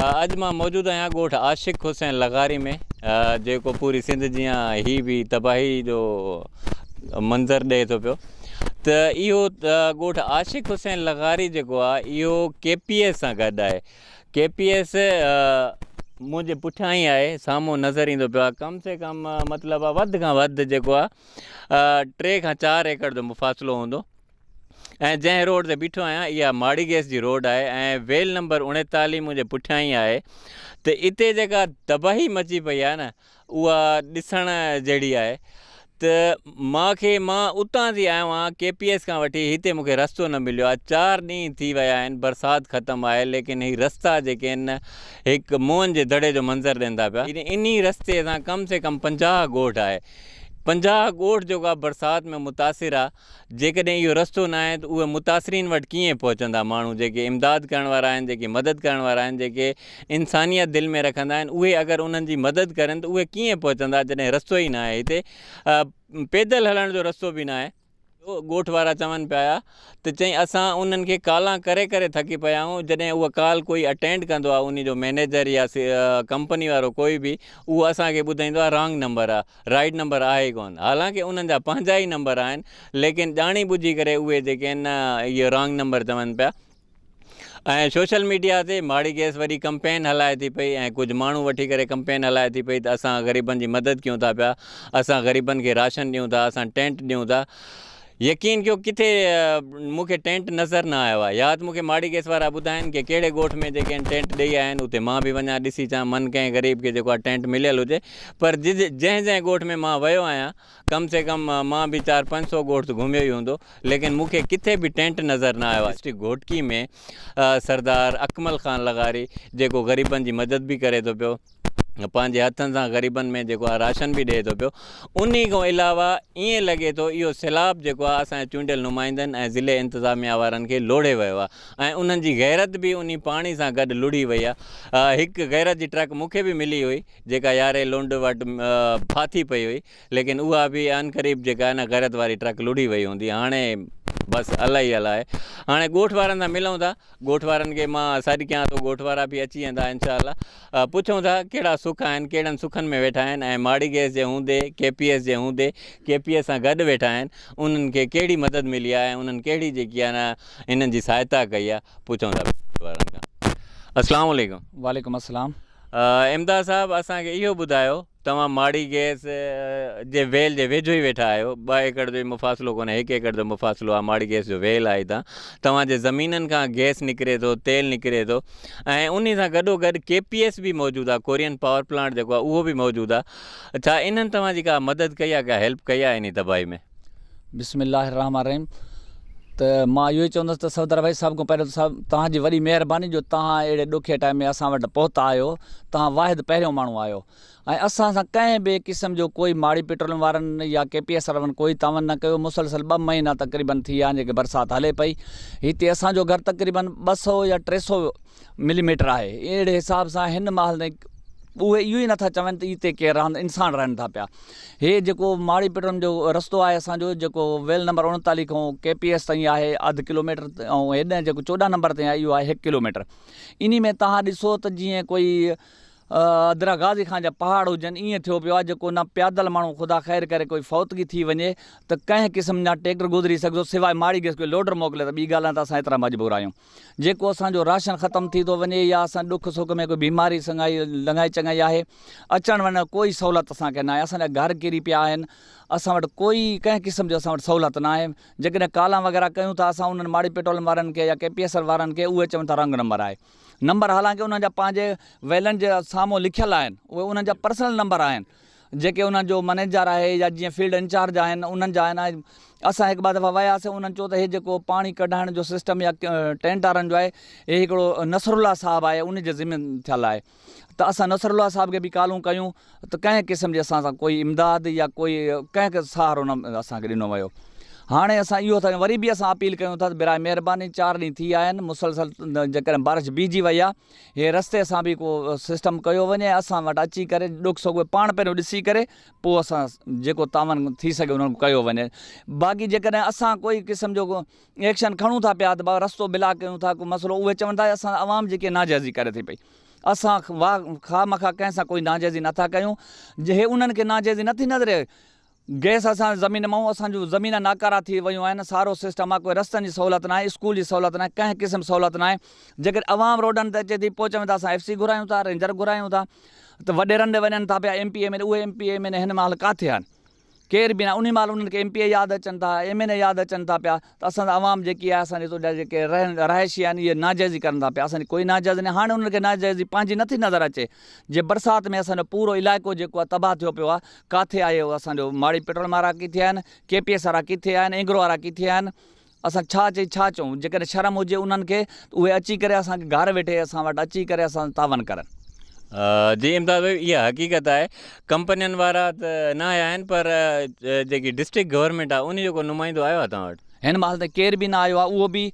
अज मां मौजूद आया ॻोठु आशिक़ हुसैन लगारी में जो पूरी सिंध जी हीअ भी तबाही जो मंज़र ॾिए तो पो त इहो आशिक़ हुसैन लगारी जो आहे इहो के पी एस सां गॾु आहे के पी एस मुझे पुठियां ही आहे सामू नज़र ईंदो पियो कम से कम मतलब आहे वधि खां वधि टे चार चारि एकड़ जो मुफ़ासिलो हूंदो ऐं जंहिं रोड से बीठो आहियां इहा माड़ीगेस जी रोड आहे वेल नंबर उणेतालीह मुझे पुठिया ही है त इते जेका तबाही मची पई है ना उहा जड़ी जहिड़ी आहे त मूंखे थी आयो आहियां के पी एस खां वठी हिते मूंखे रस्तो न मिलो आहे चारि ॾींहं थी विया बरसात खत्म आए लेकिन हीअ रस्ता जेके आहिनि मोहन जे दड़े जो दिन ॾींदा पिया इन रस्ते सां कम से कम पंजा ॻोठ आहे पंजा ॻोठ जेको आहे में मुतासिर आहे जेकॾहिं इहो रस्तो न आहे त उहे मुतासिरीन वटि कीअं पहुचंदा माण्हू इमदाद करा वारा मदद करा वारा इंसानियत दिल में रखा आहिनि उहे अगरि मदद करनि त उहे कीअं पहुचंदा जॾहिं रस्तो ई न आहे हिते पैदल हलण जो रस्तो बि न आहे ॻोठ वारा चवनि पिया त चई असां उन्हनि खे कॉला करे करे थकी पिया आहियूं जॾहिं उहा कॉल कोई अटेंड कंदो आहे उनजो मैनेजर या कंपनी वारो कोई बि उहो असांखे ॿुधाईंदो आहे रॉन्ग नंबर आहे राइट नंबर आहे ई कोन हालांकि उन्हनि जा पंहिंजा ई नंबर आहिनि लेकिन ॼाणी ॿुधी करे उहे जेके आहिनि इहो रॉन्ग नंबर चवनि पिया ऐं सोशल मीडिया ते माड़ी गैस वरी कंपेन हलाए थी पई ऐं कुझु माण्हू वठी करे कंपेन हलाए थी पई त असां ग़रीबनि जी मदद कयूं था पिया असां ग़रीबनि खे राशन ॾियूं था असां टेंट ॾियूं था यकीन कयो किथे मूंखे टेंट नज़र न आया आहे यादि मूंखे माड़ी केस वारा ॿुधाइनि की कहिड़े ॻोठ में जो टेंट ॾेई आया आहिनि उते मां बि वञा ॾिसी मन कंहिं ग़रीब के जेको टेंट मिलियल हुजे पर जै जंहिं ॻोठ में मां वियो आहियां कम से कम मां बि चारि पंज सौ ॻोठ घुमियो ई हूंदो लेकिन मूंखे किथे बि टेंट नज़र न आया आहे घोटकी में सरदार अकमल ख़ान लगारी जो गरीबन की मदद भी करे तो पो पंहिंजे हथनि सां ग़रीबनि में जेको आहे राशन बि ॾिए थो पियो उन खां अलावा ईअं लॻे थो इहो सैलाब जेको आहे असांजे चूंडियल नुमाइंदनि ऐं ज़िले इंतिज़ामिया वारनि खे लोड़े वियो आहे ऐं उन्हनि जी गैरत बि उन पाणी सां गॾु लुड़ी वई आहे हिकु गैरत जी ट्रक मूंखे बि मिली हुई जेका यारहें लुंड वटि फाथी पई हुई लेकिन उहा बि अनक़रीब जेका आहे न गैरत वारी ट्रक लुड़ी वई हूंदी हाणे बस अलाई अलाए है हाँ वारनि सां मिलूं था ॻोठ वारनि खे मां सॾु कयां थो ॻोठ वारा बि अची वा इनशाला पुछूं था कड़ा सुख आहिनि कड़न सुखन में वेठा आहिनि माड़ी गैस के होंदे के पी एस के होंदे के पी एस आहिनि उन्हनि वेठा कहिड़ी मदद मिली है ऐं उन्हनि कहिड़ी सहायता कई है पुछूं था असलामु वालेकुम असलम अहमदा साहब असा इहो ॿुधायो तव्हां माड़ी गैस जे वेल के वेझो ही वेठा आहियो ॿ एकड़ जो मुफ़ासिलो को एक एकड़ जो मुफ़ासिलो आ माड़ी गैस जो वेल आहे हितां तव्हांजे जमीन का गैस निकरे थो तेल निकिरे थो ऐं उन सां गॾोगॾु गड़ के पी एस बि कोरियन पावर प्लांट जो आहे भी मौजूद मौजूदु आहे मदद कई आहे हेल्प कई आहे इन तबाही में बिस्मिल्लाम तो मां इहो ई चवंदुसि सरदार भाई साहिब खां सब साहिबु तव्हांजी वॾी महिरबानी जो तुम अड़े दुखे टाइम में अस वटि आयो आहियो तव्हां वाहिद पहिरियों माण्हू आहियो ऐं असां सां कंहिं क़िस्म जो कोई माड़ी पेट्रोलियम वन या के पी एस वारनि कोई तवन न कर मुसलसल ॿ महीना तक़रीबन थी विया आहिनि जेके बरसाति हले पई हिते तक़रीबन ब सौ या टे सौ मिलीमीटर आहे अड़े हिसाब से इन महल उहे इहो ई नथा चवनि त हिते केरु रहनि इंसान रहनि था पिया हे जेको माड़ी पटनि जो रस्तो आहे असांजो जेको वेल नंबर उणेतालीह खां के पी एस ताईं आहे अधु किलोमीटर ऐं हेॾे जेको चोॾहं नंबर ताईं आहे इहो आहे हिकु किलोमीटर इन में तव्हां ॾिसो त जीअं कोई अदरा गाज़ी खां जा पहाड़ हुजनि ईअं थियो पियो आहे जेको न प्यादल माण्हू ख़ुदा ख़ैर करे कोई फौतगी थी वञे त कंहिं क़िस्म जा टेक गुज़री सघिजो सवाइ माड़ी गैस कोई लोडर मोकिले त ॿी ॻाल्हि आहे त असां एतिरा मजबूर आहियूं जेको असांजो राशन ख़तमु थी थो वञे या असां ॾुखु सुख में कोई बीमारी संगाई लंगाई चङाई आहे अचणु वञणु कोई सहुलियत असांखे न आहे असांजा घर किरी पिया आहिनि असां वटि कोई कंहिं क़िस्म जो असां वटि सहूलियत न आहे जेकॾहिं वग़ैरह कयूं था असां उन्हनि माड़ी पेट्रोल वारनि खे या एस एल वारनि खे उहे चवनि था रंग नंबर आहे नंबर हालांकि उन्हनि जा पंहिंजे वैलन जे साम्हूं लिखियलु आहिनि उहे उन्हनि जा पर्सनल नंबर आहिनि जेके हुननि जो मैनेजर आहे या जीअं फील्ड इंचार्ज आहिनि उन्हनि जा आहे न असां हिकु ॿ दफ़ा वियासीं उन्हनि चयो त इहे जेको पाणी कढाइण जो सिस्टम या टेंटारनि जो आहे इहे हिकिड़ो नसरुल्ला साहिबु आहे उन जे ज़िमेन थियल आहे त असां नसरा साहिब खे बि कालूं कयूं त कंहिं क़िस्म जी असां सां कोई इमदाद या कोई कंहिंखे सहारो हुन असांखे ॾिनो वियो हाणे असां इहो था वरी बि असां अपील कयूं था बिरा महिरबानी चारि ॾींहं थी आहिनि मुसलसल जेकॾहिं बारिश बीजी वई आहे इहे रस्ते सां बि को सिस्टम कयो वञे असां वटि अची करे ॾुख स पाण पहिरियों ॾिसी करे पोइ असां जेको थी सघे उन्हनि कयो वञे बाक़ी जेकॾहिं असां कोई क़िस्म जो एक्शन खणूं था पिया त भाउ रस्तो ब्लॉक कयूं था को मसलो उहे चवनि था असां आवाम जेके नाजाइजी करे थी पई असां वाह खा मखा कंहिं कोई नाजाइज़ी नथा कयूं हे उन्हनि खे नथी गैस असां ज़मीन मायूं असांजूं ज़मीन नाकारा थी वियूं आहिनि सारो सिस्टम आहे कोई रस्तनि जी सहूलियत नाहे स्कूल जी सहूलियत न आहे कंहिं क़िस्म जी सहूलियत नाहे जेकर आवाम रोडनि ते अचे थी पोइ चवनि था असां एफ सी घुरायूं था रेंजर घुरायूं था त वॾे रंधिणे वञनि था पिया एम पी ए में उहे एम पी ए में हिन महिल किथे केर बि न उन महिल उन्हनि खे एम पी ए यादि अचनि था एम एन ए यादि अचनि था पिया त असांजा आवाम जेकी आहे असांजी तोॾा जेके रह रहाइशी आहिनि इहे नाजाइज़ी कनि था पिया असांजी कोई नाजाइज़ न हाणे उन्हनि खे नाजाइज़ी पंहिंजी नथी नज़र अचे जे बरसाति में असांजो पूरो इलाइक़ो जेको आहे तबाह थियो पियो आहे किथे आहे उहो असांजो माड़ी पेट्रोल वारा किथे आहिनि के पी एस वारा किथे आहिनि एंग्रो वारा किथे आहिनि असां छा चई छा चऊं जेकॾहिं शर्म हुजे उन्हनि खे उहे अची करे असांखे घर वेठे असां वटि अची करे असां तावन करनि जी इमदाद भाई इहा हक़ीक़त आहे कंपनियुनि वारा त न आया पर जेकी डिस्ट्रिक्ट गवर्नमेंट आहे उनजो को नुमाइंदो आयो आहे तव्हां वटि केर भी ना आयो आहे उहो बि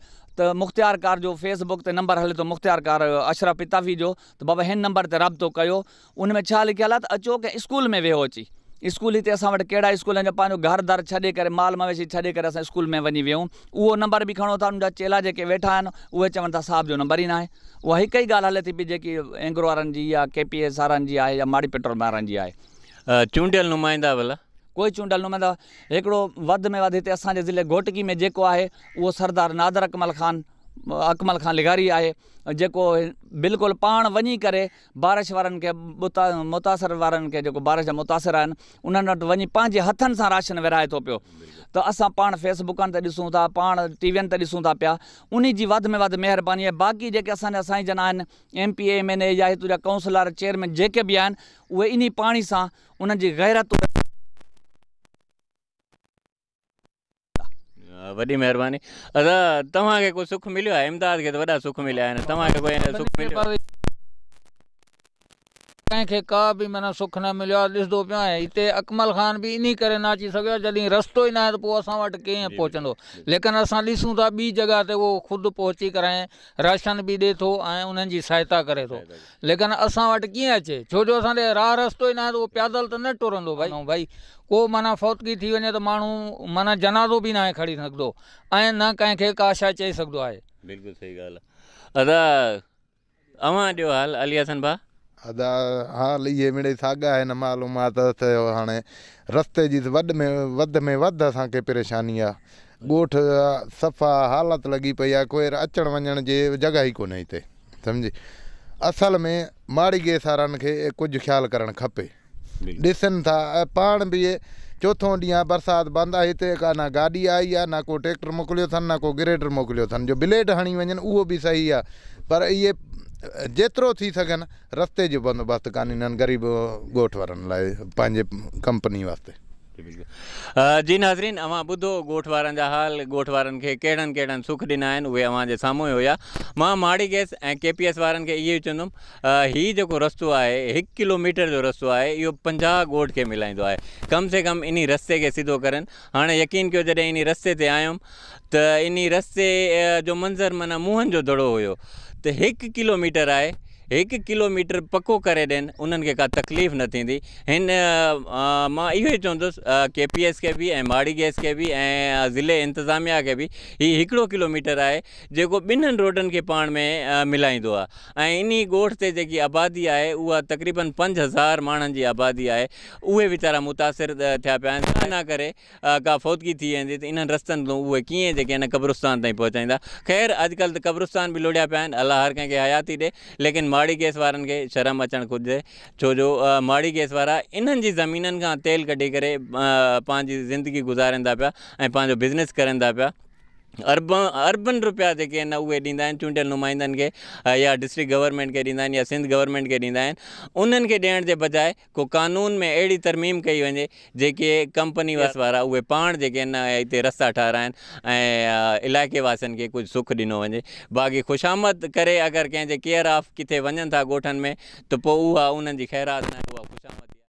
मुख़्तियार कार जो फेसबुक ते नंबर हले थो तो मुख़्तियार कार अशरफ पिताफ़ी जो त बाबा हिन नंबर ते राबितो कयो उन लिखल है अचो की स्कूल में वेहो अची स्कूल हिते असां वटि कहिड़ा स्कूल आहिनि पंहिंजो घर दर छॾे करे माल मवेशी छॾे करे असां स्कूल में वञी वियूं उहो नंबर बि खणो था उन चेला जेके वेठा आहिनि उहे चवनि था साहिब जो नंबर ई न आहे उहा हिकु ई ॻाल्हि हले थी पई जेकी एंग्रो वारनि जी या के पी एस वारनि जी आहे या माड़ी पेट्रोल वारनि जी आहे चूंडियल नुमाईंदा भला कोई चूंडियल नुमाईंदा हिकिड़ो वधि में वधि हिते असांजे ज़िले घोटकी में जेको आहे उहो सरदार नादर अकमल ख़ान अकमल ख़ान लिखारी आहे जेको बिल्कुलु पाण वञी करे बारिश वारनि खे मुता मुतासिर वारनि खे जेको बारिश जा मुतासिर आहिनि उन्हनि वटि वञी पंहिंजे हथनि सां राशन विराए थो पियो त असां पाण फेसबुकनि ते ॾिसूं था पाण टीवीअनि ते ॾिसूं था पिया उन जी वधि में वधि महिरबानी आहे बाक़ी जेके असांजा साईं जन आहिनि M P M N A या हितां जा काउंसलर चेयरमैन जेके बि आहिनि उहे इन पाणी सां उन्हनि जी वॾी मेहरबानी अदा तव्हांखे को सुख मिलियो आहे के वह सुख मिलिया आहिनि सुख कंहिंखे का बि माना सुखु न मिलियो आहे ॾिसंदो पियो हिते अकमल ख़ान बि इन करे न अची सघियो जॾहिं रस्तो ई न आहे त पोइ असां वटि कीअं पहुचंदो लेकिन असां ॾिसूं था ॿी जॻह ते उहो ख़ुदि पहुची कराए राशन बि ॾिए थो ऐं उन्हनि जी सहायता करे थो लेकिन असां वटि कीअं अचे छो जो असांजो राह रस्तो ई न आहे त उहो पैदल त न टुरंदो भई भई को माना फौतगी थी वञे त माण्हू माना जनाज़ो बि न आहे खणी सघंदो ऐं न कंहिंखे का छा चई सघंदो आहे अदा हाल इहे मिड़े सागा आहिनि मालूम हाँ रस्ते जी में वध में वधि असांखे परेशानी आहे ॻोठ सफ़ा हालत लगी पई कोई अचण वञण जगह ही ई कोन्हे हिते असल में माड़ी सारनि खे कुझु ख़्यालु करणु खपे ॾिसनि था पा भी बि चोथों ॾींहुं बरसाति बंदि आहे हिते का न गाॾी आई आहे न को ट्रैक्टर मोकिल अथनि न को ग्रेटर मोकिलियो अथनि जो ब्लेड हणी वन उ बि सही आहे पर ये जेतिरो थी सघनि रस्ते जो बंदोबस्तु कोन ग़रीब ॻोठ वारनि लाइ पंहिंजे कंपनी वास्ते जी नाज़रीन अवां ॿुधो गोठवार वारनि हाल ॻोठ वारनि खे सुख ॾिना आहिनि सामू अव्हां जे मां माड़ी गैस ए केपीएस वन एस वारनि खे इहो चवंदुमि हीउ रस्तो आहे हिकु किलोमीटर जो रस्तो आहे इहो पंजाहु ॻोठ खे मिलाईंदो आहे कम से कम इन रस्ते खे सिधो करनि हाणे यकीन कर जॾहिं इन रस्ते ते आयुमि त इन रस्ते जो मंज़र माना मुंहनि जो दड़ो हुयो त हिकु किलोमीटर आहे एक किलोमीटर पको कर ॾियनि उन्हनि का तकलीफ़ नी थींदी हिन मां इहो ई चवंदुसि के पी एस खे बि ऐं माड़ी गैस के भी ऐं ज़िले इंतज़ामिया के भी हीउ हिकिड़ो किलोमीटर है जो बिन्न रोडन के पाण में मिलाईंदो आहे ऐं इन ॻोठ आबादी आहे उहा तक़रीबन पंज हज़ार माण्हुनि की आबादी है उचारा मुतासर मुतासिर थिया पिया इन करे का फ़ौतगी थी वेंदी त इन्हनि रस्तनि खां उहे कीअं जेके आहिनि क़ब्रस्तान ताईं पहुचाईंदा ख़ैरु अॼुकल्ह त क़ब्रस्तान बि लोड़िया पिया आहिनि हर कें हयाती ॾे लेकिन माड़ी गैस वारनि खे शर्म अचणु घुरिजे छो जो माड़ी गैस वारा इन्हनि जी ज़मीननि खां तेल कढी करे पंहिंजी ज़िंदगी गुज़ारनि था पिया ऐं पंहिंजो बिज़नेस करनि था पिया अरब अरबन रुपया जेके आहिनि उहे ॾींदा चूंडियल नुमाइंदनि खे या डिस्ट्रिक्ट गवर्नमेंट के ॾींदा या सिंध गवर्नमेंट के ॾींदा आहिनि उन्हनि को कानून में अड़ी तरमीम कई वञे जेके कंपनी वास वारा उहे पाण जेके रस्ता ठाहिराइनि ऐं इलाइक़े वासियुनि खे सुख ॾिनो वञे बाक़ी ख़ुशामद कर अगर कंहिंजे केयर ऑफ किथे वञनि था ॻोठनि में तो उन्न की ख़ैरात न